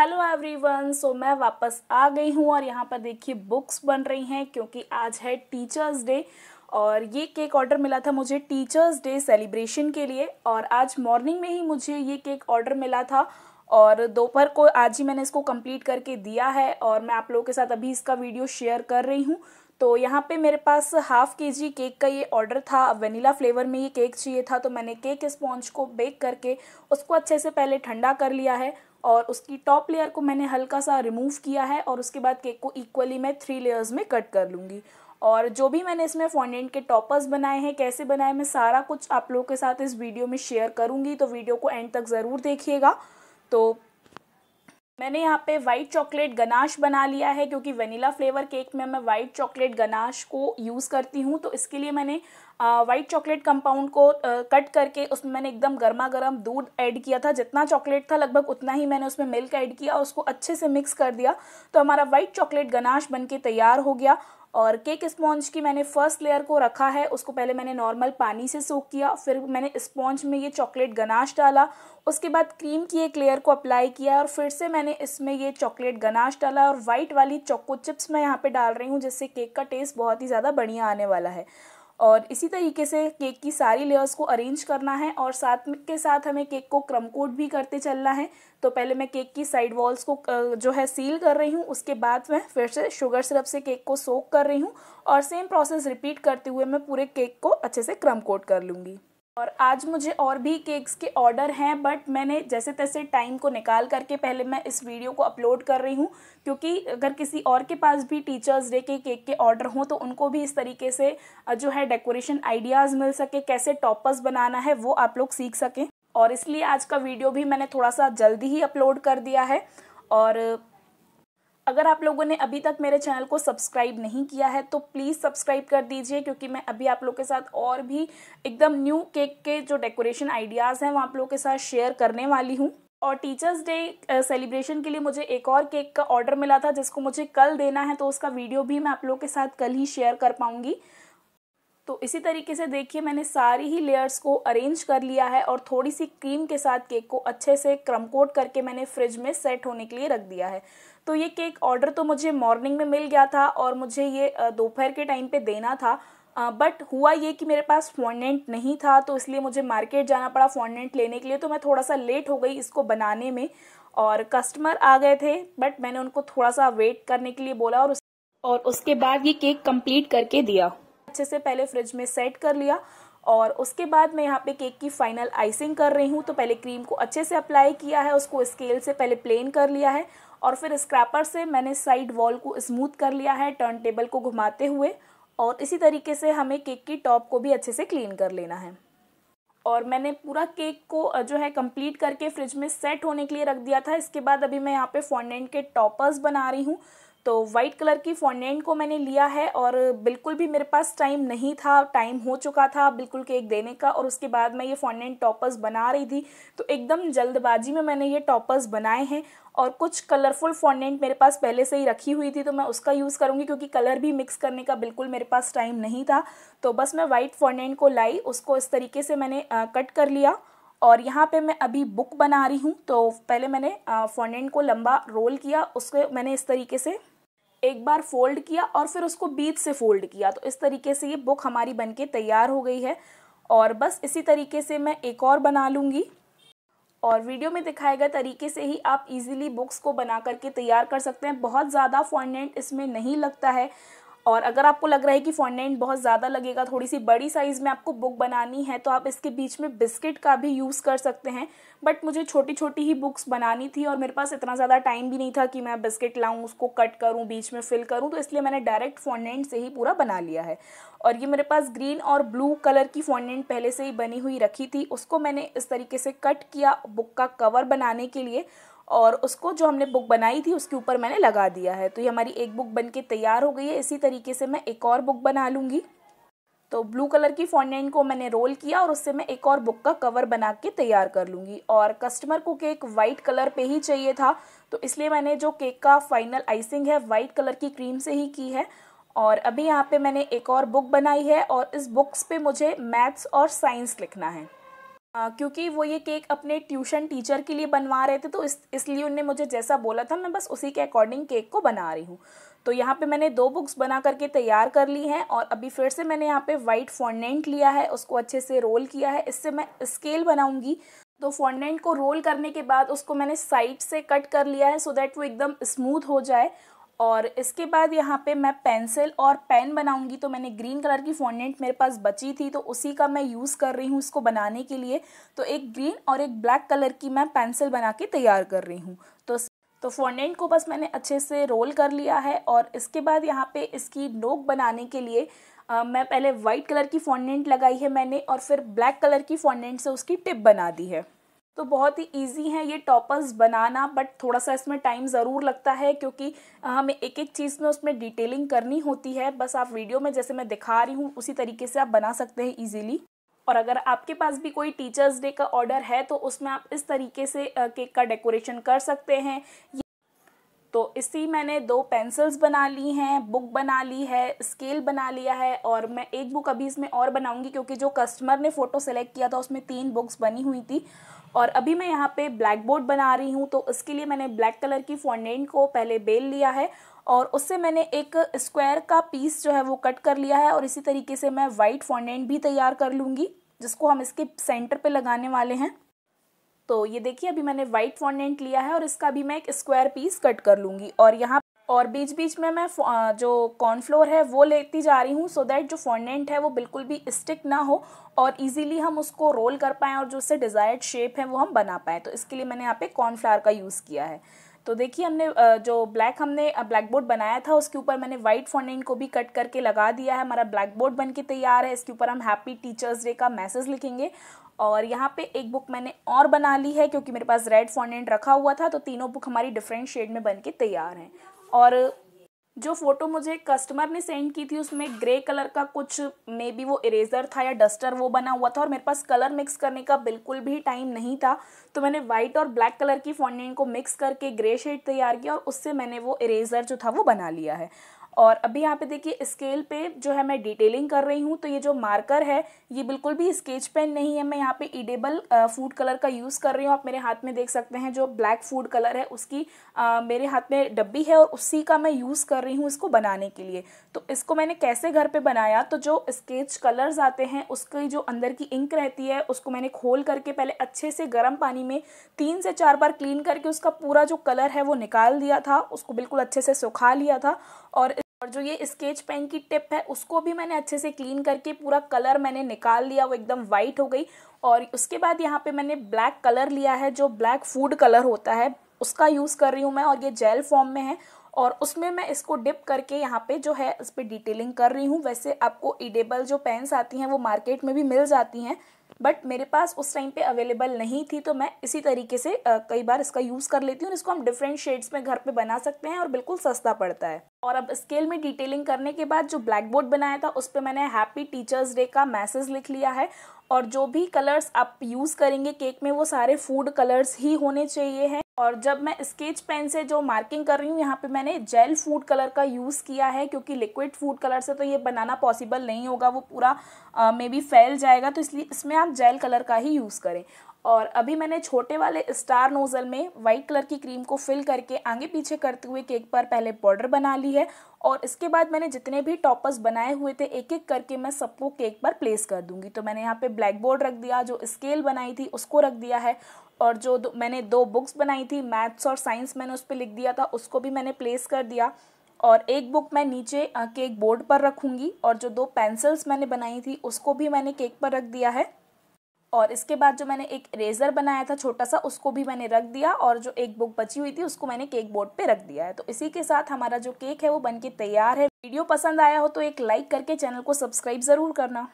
hello everyone so मैं वापस आ गई हूँ और यहाँ पर देखिए बुक्स बन रही हैं क्योंकि आज है टीचर्स डे और ये केक ऑर्डर मिला था मुझे टीचर्स डे सेलिब्रेशन के लिए और आज मॉर्निंग में ही मुझे ये केक ऑर्डर मिला था और दोपहर को आज ही मैंने इसको कंप्लीट करके दिया है और मैं आप लोगों के साथ अभी इसका वीडियो शेयर कर रही हूँ तो यहाँ पे मेरे पास हाफ़ के जी केक का ये ऑर्डर था वनीला फ्लेवर में ये केक चाहिए था तो मैंने केक स्पॉन्ज को बेक करके उसको अच्छे से पहले ठंडा कर लिया है और उसकी टॉप लेयर को मैंने हल्का सा रिमूव किया है और उसके बाद केक को इक्वली मैं थ्री लेयर्स में कट कर लूँगी और जो भी मैंने इसमें फॉन्डेंट के टॉपर्स बनाए हैं कैसे बनाए मैं सारा कुछ आप लोगों के साथ इस वीडियो में शेयर करूँगी तो वीडियो को एंड तक ज़रूर देखिएगा तो मैंने यहाँ पे वाइट चॉकलेट गनाश बना लिया है क्योंकि वनीला फ्लेवर केक में मैं वाइट चॉकलेट गनाश को यूज़ करती हूँ तो इसके लिए मैंने वाइट चॉकलेट कंपाउंड को आ, कट करके उसमें मैंने एकदम गर्मा गर्म दूध ऐड किया था जितना चॉकलेट था लगभग उतना ही मैंने उसमें मिल्क ऐड किया और उसको अच्छे से मिक्स कर दिया तो हमारा वाइट चॉकलेट गनाश बन के तैयार हो गया और केक स्पॉन्ज की मैंने फर्स्ट लेयर को रखा है उसको पहले मैंने नॉर्मल पानी से सोक किया फिर मैंने स्पॉन्ज में ये चॉकलेट गनाश डाला उसके बाद क्रीम की एक लेयर को अप्लाई किया और फिर से मैंने इसमें ये चॉकलेट गनाश डाला और वाइट वाली चोको चिप्स मैं यहाँ पे डाल रही हूँ जिससे केक का टेस्ट बहुत ही ज़्यादा बढ़िया आने वाला है और इसी तरीके से केक की सारी लेयर्स को अरेंज करना है और साथ के साथ हमें केक को क्रम कोट भी करते चलना है तो पहले मैं केक की साइड वॉल्स को जो है सील कर रही हूँ उसके बाद मैं फिर से शुगर सिरप से केक को सोक कर रही हूँ और सेम प्रोसेस रिपीट करते हुए मैं पूरे केक को अच्छे से क्रम कोट कर लूँगी और आज मुझे और भी केक्स के ऑर्डर हैं बट मैंने जैसे तैसे टाइम को निकाल करके पहले मैं इस वीडियो को अपलोड कर रही हूँ क्योंकि अगर किसी और के पास भी टीचर्स डे के केक के ऑर्डर हों तो उनको भी इस तरीके से जो है डेकोरेशन आइडियाज़ मिल सके कैसे टॉपर्स बनाना है वो आप लोग सीख सकें और इसलिए आज का वीडियो भी मैंने थोड़ा सा जल्दी ही अपलोड कर दिया है और अगर आप लोगों ने अभी तक मेरे चैनल को सब्सक्राइब नहीं किया है तो प्लीज़ सब्सक्राइब कर दीजिए क्योंकि मैं अभी आप लोगों के साथ और भी एकदम न्यू केक के जो डेकोरेशन आइडियाज़ हैं वो आप लोगों के साथ शेयर करने वाली हूँ और टीचर्स डे सेलिब्रेशन के लिए मुझे एक और केक का ऑर्डर मिला था जिसको मुझे कल देना है तो उसका वीडियो भी मैं आप लोगों के साथ कल ही शेयर कर पाऊँगी तो इसी तरीके से देखिए मैंने सारी ही लेयर्स को अरेंज कर लिया है और थोड़ी सी क्रीम के साथ केक को अच्छे से क्रमकोट करके मैंने फ्रिज में सेट होने के लिए रख दिया है तो ये केक ऑर्डर तो मुझे मॉर्निंग में मिल गया था और मुझे ये दोपहर के टाइम पे देना था बट हुआ ये कि मेरे पास फॉन्डेंट नहीं था तो इसलिए मुझे मार्केट जाना पड़ा फॉन्डेंट लेने के लिए तो मैं थोड़ा सा लेट हो गई इसको बनाने में और कस्टमर आ गए थे बट मैंने उनको थोड़ा सा वेट करने के लिए बोला और उस और उसके बाद ये केक कंप्लीट करके दिया अच्छे से पहले फ्रिज में सेट कर लिया और उसके बाद मैं यहाँ पे केक की फाइनल आइसिंग कर रही हूँ तो पहले क्रीम को अच्छे से अप्लाई किया है उसको स्केल से पहले प्लेन कर लिया है और फिर स्क्रैपर से मैंने साइड वॉल को स्मूथ कर लिया है टर्न टेबल को घुमाते हुए और इसी तरीके से हमें केक की टॉप को भी अच्छे से क्लीन कर लेना है और मैंने पूरा केक को जो है कंप्लीट करके फ्रिज में सेट होने के लिए रख दिया था इसके बाद अभी मैं यहाँ पे फॉन्डेंट के टॉपर्स बना रही हूँ तो वाइट कलर की फॉन्डेंट को मैंने लिया है और बिल्कुल भी मेरे पास टाइम नहीं था टाइम हो चुका था बिल्कुल केक देने का और उसके बाद मैं ये फॉन्डेंट टॉपर्स बना रही थी तो एकदम जल्दबाजी में मैंने ये टॉपर्स बनाए हैं और कुछ कलरफुल फॉन्डेंट मेरे पास पहले से ही रखी हुई थी तो मैं उसका यूज़ करूँगी क्योंकि कलर भी मिक्स करने का बिल्कुल मेरे पास टाइम नहीं था तो बस मैं वाइट फॉन्डेंट को लाई उसको इस तरीके से मैंने आ, कट कर लिया और यहाँ पे मैं अभी बुक बना रही हूँ तो पहले मैंने फॉन्डेंट को लंबा रोल किया उसको मैंने इस तरीके से एक बार फोल्ड किया और फिर उसको बीच से फोल्ड किया तो इस तरीके से ये बुक हमारी बनके तैयार हो गई है और बस इसी तरीके से मैं एक और बना लूँगी और वीडियो में दिखाए गए तरीके से ही आप इजीली बुक्स को बना करके तैयार कर सकते हैं बहुत ज़्यादा फॉन्डेंट इसमें नहीं लगता है और अगर आपको लग रहा है कि फॉन्डेंट बहुत ज़्यादा लगेगा थोड़ी सी बड़ी साइज़ में आपको बुक बनानी है तो आप इसके बीच में बिस्किट का भी यूज़ कर सकते हैं बट मुझे छोटी छोटी ही बुक्स बनानी थी और मेरे पास इतना ज़्यादा टाइम भी नहीं था कि मैं बिस्किट लाऊँ उसको कट करूँ बीच में फिल करूँ तो इसलिए मैंने डायरेक्ट फॉन्डेंट से ही पूरा बना लिया है और ये मेरे पास ग्रीन और ब्लू कलर की फॉन्डेंट पहले से ही बनी हुई रखी थी उसको मैंने इस तरीके से कट किया बुक का कवर बनाने के लिए और उसको जो हमने बुक बनाई थी उसके ऊपर मैंने लगा दिया है तो ये हमारी एक बुक बन के तैयार हो गई है इसी तरीके से मैं एक और बुक बना लूँगी तो ब्लू कलर की फॉन्डेंट को मैंने रोल किया और उससे मैं एक और बुक का कवर बना के तैयार कर लूँगी और कस्टमर को केक वाइट कलर पे ही चाहिए था तो इसलिए मैंने जो केक का फाइनल आइसिंग है वाइट कलर की क्रीम से ही की है और अभी यहाँ पे मैंने एक और बुक बनाई है और इस बुक्स पे मुझे मैथ्स और साइंस लिखना है आ, क्योंकि वो ये केक अपने ट्यूशन टीचर के लिए बनवा रहे थे तो इस इसलिए उनने मुझे जैसा बोला था मैं बस उसी के अकॉर्डिंग केक को बना रही हूँ तो यहाँ पे मैंने दो बुक्स बना करके तैयार कर ली हैं और अभी फिर से मैंने यहाँ पे वाइट फॉन्डेंट लिया है उसको अच्छे से रोल किया है इससे मैं स्केल बनाऊँगी तो फॉन्डेंट को रोल करने के बाद उसको मैंने साइड से कट कर लिया है सो so दैट वो एकदम स्मूथ हो जाए और इसके बाद यहाँ पे मैं पेंसिल और पेन बनाऊंगी तो मैंने ग्रीन कलर की फोनेंट मेरे पास बची थी तो उसी का मैं यूज़ कर रही हूँ इसको बनाने के लिए तो एक ग्रीन और एक ब्लैक कलर की मैं पेंसिल बना के तैयार कर रही हूँ तो तो फोनेंट को बस मैंने अच्छे से रोल कर लिया है और इसके बाद यहाँ पर इसकी नोक बनाने के लिए आ, मैं पहले वाइट कलर की फॉन्डेंट लगाई है मैंने और फिर ब्लैक कलर की फॉन्डेंट से उसकी टिप बना दी है तो बहुत ही ईजी है ये टॉपर्स बनाना बट थोड़ा सा इसमें टाइम ज़रूर लगता है क्योंकि हमें एक एक चीज़ में उसमें डिटेलिंग करनी होती है बस आप वीडियो में जैसे मैं दिखा रही हूँ उसी तरीके से आप बना सकते हैं ईजिली और अगर आपके पास भी कोई टीचर्स डे का ऑर्डर है तो उसमें आप इस तरीके से केक का डेकोरेशन कर सकते हैं तो इसी मैंने दो पेंसिल्स बना ली हैं बुक बना ली है स्केल बना लिया है और मैं एक बुक अभी इसमें और बनाऊंगी क्योंकि जो कस्टमर ने फ़ोटो सेलेक्ट किया था उसमें तीन बुक्स बनी हुई थी और अभी मैं यहाँ पे ब्लैक बोर्ड बना रही हूँ तो इसके लिए मैंने ब्लैक कलर की फॉन्डेंट को पहले बेल लिया है और उससे मैंने एक स्क्वायर का पीस जो है वो कट कर लिया है और इसी तरीके से मैं वाइट फॉन्डेंट भी तैयार कर लूँगी जिसको हम इसके सेंटर पर लगाने वाले हैं तो ये देखिए अभी मैंने व्हाइट फॉन्डेंट लिया है और इसका भी मैं एक स्क्वायर पीस कट कर लूँगी और यहाँ और बीच बीच में मैं जो कॉर्नफ्लोर है वो लेती जा रही हूँ सो दैट जो फॉन्डेंट है वो बिल्कुल भी स्टिक ना हो और इजीली हम उसको रोल कर पाएँ और जो उससे डिज़ायर्ड शेप है वो हम बना पाएँ तो इसके लिए मैंने यहाँ पे कॉर्नफ्लावर का यूज़ किया है तो देखिए हमने जो ब्लैक हमने ब्लैक बोर्ड बनाया था उसके ऊपर मैंने व्हाइट फॉन्डेंट को भी कट करके लगा दिया है हमारा ब्लैक बोर्ड बन के तैयार है इसके ऊपर हम हैप्पी टीचर्स डे का मैसेज लिखेंगे और यहाँ पे एक बुक मैंने और बना ली है क्योंकि मेरे पास रेड फॉन्डेंट रखा हुआ था तो तीनों बुक हमारी डिफरेंट शेड में बन के तैयार हैं और जो फ़ोटो मुझे कस्टमर ने सेंड की थी उसमें ग्रे कलर का कुछ मे बी वो इरेजर था या डस्टर वो बना हुआ था और मेरे पास कलर मिक्स करने का बिल्कुल भी टाइम नहीं था तो मैंने वाइट और ब्लैक कलर की फॉन्डेंट को मिक्स करके ग्रे शेड तैयार किया और उससे मैंने वो इरेजर जो था वो बना लिया है और अभी यहाँ पे देखिए स्केल पे जो है मैं डिटेलिंग कर रही हूँ तो ये जो मार्कर है ये बिल्कुल भी स्केच पेन नहीं है मैं यहाँ पे इडेबल फूड कलर का यूज़ कर रही हूँ आप मेरे हाथ में देख सकते हैं जो ब्लैक फूड कलर है उसकी आ, मेरे हाथ में डब्बी है और उसी का मैं यूज़ कर रही हूँ इसको बनाने के लिए तो इसको मैंने कैसे घर पर बनाया तो जो स्केच कलर्स आते हैं उसकी जो अंदर की इंक रहती है उसको मैंने खोल करके पहले अच्छे से गर्म पानी में तीन से चार बार क्लीन करके उसका पूरा जो कलर है वो निकाल दिया था उसको बिल्कुल अच्छे से सुखा लिया था और और जो ये स्केच पेन की टिप है उसको भी मैंने अच्छे से क्लीन करके पूरा कलर मैंने निकाल लिया वो एकदम वाइट हो गई और उसके बाद यहाँ पे मैंने ब्लैक कलर लिया है जो ब्लैक फूड कलर होता है उसका यूज़ कर रही हूँ मैं और ये जेल फॉर्म में है और उसमें मैं इसको डिप करके यहाँ पे जो है इस पर डिटेलिंग कर रही हूँ वैसे आपको इडेबल जो पेन्स आती हैं वो मार्केट में भी मिल जाती हैं बट मेरे पास उस टाइम पे अवेलेबल नहीं थी तो मैं इसी तरीके से कई बार इसका यूज़ कर लेती हूँ इसको हम डिफरेंट शेड्स में घर पे बना सकते हैं और बिल्कुल सस्ता पड़ता है और अब स्केल में डिटेलिंग करने के बाद जो ब्लैक बोर्ड बनाया था उस पर मैंने हैप्पी टीचर्स डे का मैसेज लिख लिया है और जो भी कलर्स आप यूज़ करेंगे केक में वो सारे फूड कलर्स ही होने चाहिए हैं और जब मैं स्केच पेन से जो मार्किंग कर रही हूँ यहाँ पे मैंने जेल फूड कलर का यूज़ किया है क्योंकि लिक्विड फूड कलर से तो ये बनाना पॉसिबल नहीं होगा वो पूरा मे बी फैल जाएगा तो इसलिए इसमें आप जेल कलर का ही यूज़ करें और अभी मैंने छोटे वाले स्टार नोज़ल में वाइट कलर की क्रीम को फिल करके आगे पीछे करते हुए केक पर पहले बॉर्डर बना ली है और इसके बाद मैंने जितने भी टॉपर्स बनाए हुए थे एक एक करके मैं सबको केक पर प्लेस कर दूंगी तो मैंने यहाँ पे ब्लैक बोर्ड रख दिया जो स्केल बनाई थी उसको रख दिया है और जो दो, मैंने दो बुक्स बनाई थी मैथ्स और साइंस मैंने उस पर लिख दिया था उसको भी मैंने प्लेस कर दिया और एक बुक मैं नीचे केक बोर्ड पर रखूँगी और जो दो पेंसिल्स मैंने बनाई थी उसको भी मैंने केक पर रख दिया है और इसके बाद जो मैंने एक रेज़र बनाया था छोटा सा उसको भी मैंने रख दिया और जो एक बुक बची हुई थी उसको मैंने केक बोर्ड पे रख दिया है तो इसी के साथ हमारा जो केक है वो बनके तैयार है वीडियो पसंद आया हो तो एक लाइक करके चैनल को सब्सक्राइब ज़रूर करना